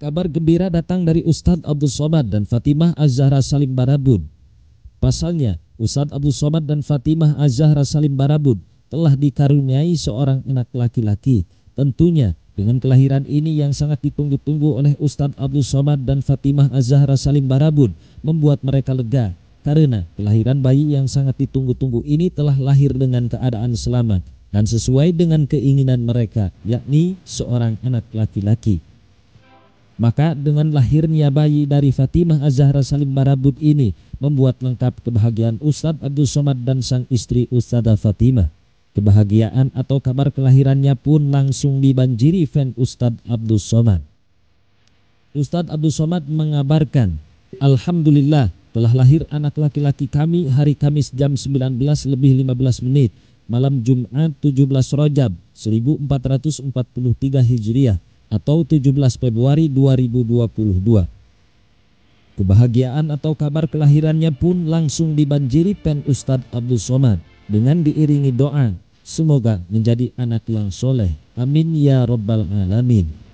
Kabar gembira datang dari Ustadz Abdul Somad dan Fatimah Azahra Salim Barabun. Pasalnya, Ustadz Abdul Somad dan Fatimah Azahra Salim Barabun telah dikaruniai seorang anak laki-laki. Tentunya dengan kelahiran ini yang sangat ditunggu-tunggu oleh Ustadz Abdul Somad dan Fatimah Azahra Salim Barabun membuat mereka lega karena kelahiran bayi yang sangat ditunggu-tunggu ini telah lahir dengan keadaan selamat dan sesuai dengan keinginan mereka yakni seorang anak laki-laki. Maka dengan lahirnya bayi dari Fatimah Az-Zahra Salim Barabut ini membuat lengkap kebahagiaan Ustadz Abdul Somad dan sang istri Ustazah Fatimah. Kebahagiaan atau kabar kelahirannya pun langsung dibanjiri fan Ustadz Abdul Somad. Ustadz Abdul Somad mengabarkan, Alhamdulillah telah lahir anak laki-laki kami hari Kamis jam 19 lebih 15 menit malam Jumat 17 Rojab 1443 Hijriah atau 17 Februari 2022. Kebahagiaan atau kabar kelahirannya pun langsung dibanjiri pen Ustadz Abdul Somad dengan diiringi doa. Semoga menjadi anak yang soleh. Amin ya Rabbal alamin.